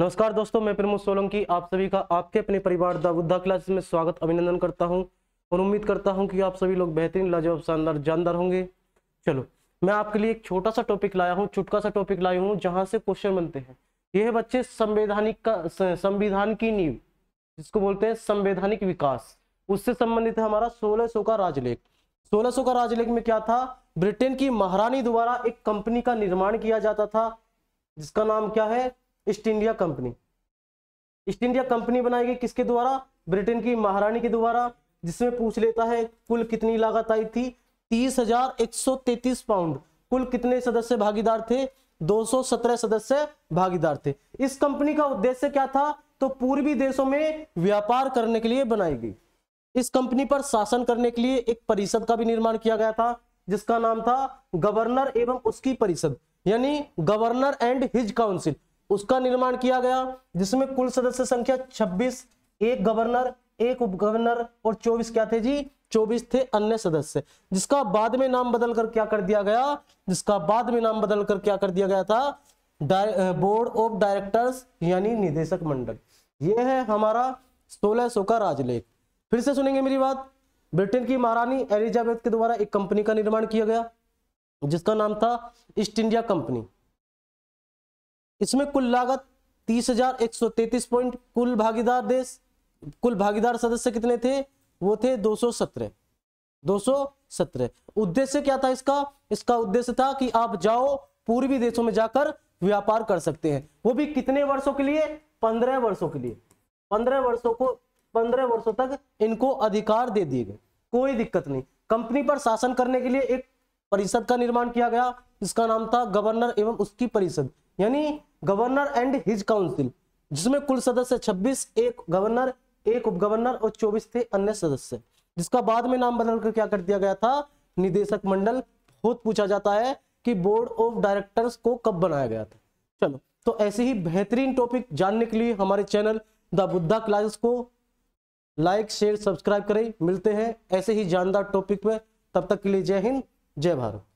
नमस्कार दोस्तों मैं प्रमोद सोलंकी आप सभी का आपके अपने परिवार द बुद्धा क्लासेस में स्वागत अभिनंदन करता हूं और उम्मीद करता हूं कि आप सभी लोग बेहतरीन लाजवाब शानदार जानदार होंगे चलो मैं आपके लिए एक छोटा सा टॉपिक लाया हूं चुटका सा टॉपिक लाया हूं जहां से क्वेश्चन बनते हैं यह है बच्चे संवैधानिक का संविधान की नींव जिसको बोलते हैं संवैधानिक विकास उससे संबंधित है हमारा सोलह का राजलेख सोलह का राजलेख में क्या था ब्रिटेन की महारानी द्वारा एक कंपनी का निर्माण किया जाता था जिसका नाम क्या है East India Company East India Company बनाई गई किसके द्वारा ब्रिटेन की महारानी के द्वारा जिसमें पूछ लेता है कुल कितनी लागत आई थी तीस हजार एक सौ तैतीस पाउंड कुल कितने सदस्य भागीदार थे दो सौ सत्रह सदस्य भागीदार थे इस कंपनी का उद्देश्य क्या था तो पूर्वी देशों में व्यापार करने के लिए बनाई गई इस कंपनी पर शासन करने के लिए एक परिषद का भी निर्माण किया गया था जिसका नाम था गवर्नर एवं उसकी परिषद यानी गवर्नर एंड हिज काउंसिल उसका निर्माण किया गया जिसमें कुल सदस्य संख्या 26 एक गवर्नर एक उप गवर्नर और 24 क्या थे जी 24 थे अन्य सदस्य जिसका बाद में नाम बदलकर क्या कर दिया गया जिसका बाद में नाम बदलकर क्या कर दिया गया था बोर्ड ऑफ डायरेक्टर्स यानी निदेशक मंडल ये है हमारा सोलह सो का राजलेख फिर से सुनेंगे मेरी बात ब्रिटेन की महारानी एलिजाबेथ के द्वारा एक कंपनी का निर्माण किया गया जिसका नाम था ईस्ट इंडिया कंपनी इसमें कुल लागत तीस हजार एक सौ तैतीस पॉइंट कुल भागीदार देश कुल भागीदार सदस्य कितने थे वो थे दो सौ सत्रह दो सौ सत्रह उद्देश्य क्या था इसका इसका उद्देश्य था कि आप जाओ पूर्वी देशों में जाकर व्यापार कर सकते हैं वो भी कितने वर्षों के लिए पंद्रह वर्षों के लिए पंद्रह वर्षों को पंद्रह वर्षों तक इनको अधिकार दे दिए गए कोई दिक्कत नहीं कंपनी पर शासन करने के लिए एक परिषद का निर्माण किया गया इसका नाम था गवर्नर एवं उसकी परिषद यानी गवर्नर एंड हिज काउंसिल जिसमें कुल सदस्य 26 एक गवर्नर एक उप गवर्नर और 24 थे अन्य सदस्य जिसका बाद में नाम बदलकर क्या कर दिया गया था निदेशक मंडल खुद पूछा जाता है कि बोर्ड ऑफ डायरेक्टर्स को कब बनाया गया था चलो तो ऐसे ही बेहतरीन टॉपिक जानने के लिए हमारे चैनल द बुद्धा क्लासेस को लाइक शेयर सब्सक्राइब करें मिलते हैं ऐसे ही जानदार टॉपिक में तब तक के लिए जय हिंद जय भारत